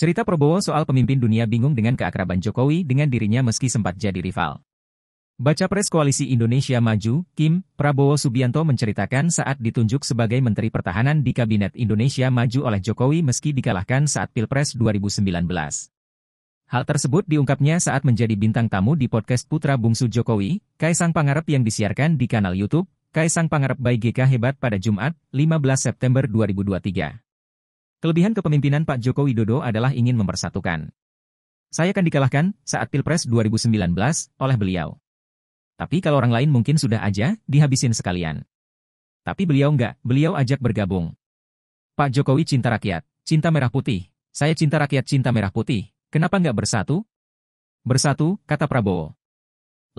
Cerita Prabowo soal pemimpin dunia bingung dengan keakraban Jokowi dengan dirinya meski sempat jadi rival. Baca Pres Koalisi Indonesia Maju, Kim, Prabowo Subianto menceritakan saat ditunjuk sebagai Menteri Pertahanan di Kabinet Indonesia Maju oleh Jokowi meski dikalahkan saat Pilpres 2019. Hal tersebut diungkapnya saat menjadi bintang tamu di podcast Putra Bungsu Jokowi, Kaisang Pangarep yang disiarkan di kanal YouTube, Kaisang Pangarep by GK Hebat pada Jumat, 15 September 2023. Kelebihan kepemimpinan Pak Joko Widodo adalah ingin mempersatukan. Saya akan dikalahkan saat Pilpres 2019 oleh beliau. Tapi kalau orang lain mungkin sudah aja dihabisin sekalian. Tapi beliau enggak, beliau ajak bergabung. Pak Jokowi cinta rakyat, cinta merah putih. Saya cinta rakyat, cinta merah putih. Kenapa enggak bersatu? Bersatu, kata Prabowo.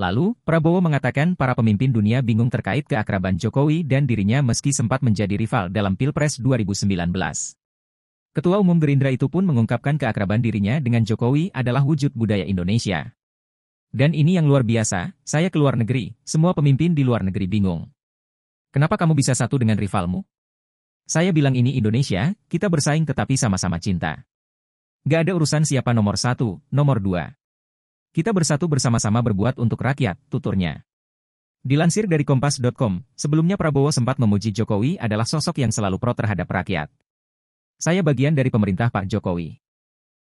Lalu, Prabowo mengatakan para pemimpin dunia bingung terkait keakraban Jokowi dan dirinya meski sempat menjadi rival dalam Pilpres 2019. Ketua Umum Gerindra itu pun mengungkapkan keakraban dirinya dengan Jokowi adalah wujud budaya Indonesia. Dan ini yang luar biasa, saya keluar negeri, semua pemimpin di luar negeri bingung. Kenapa kamu bisa satu dengan rivalmu? Saya bilang ini Indonesia, kita bersaing tetapi sama-sama cinta. Gak ada urusan siapa nomor satu, nomor dua. Kita bersatu bersama-sama berbuat untuk rakyat, tuturnya. Dilansir dari Kompas.com, sebelumnya Prabowo sempat memuji Jokowi adalah sosok yang selalu pro terhadap rakyat. Saya bagian dari pemerintah Pak Jokowi.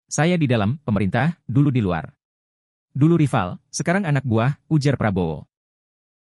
Saya di dalam, pemerintah, dulu di luar. Dulu rival, sekarang anak buah, ujar Prabowo.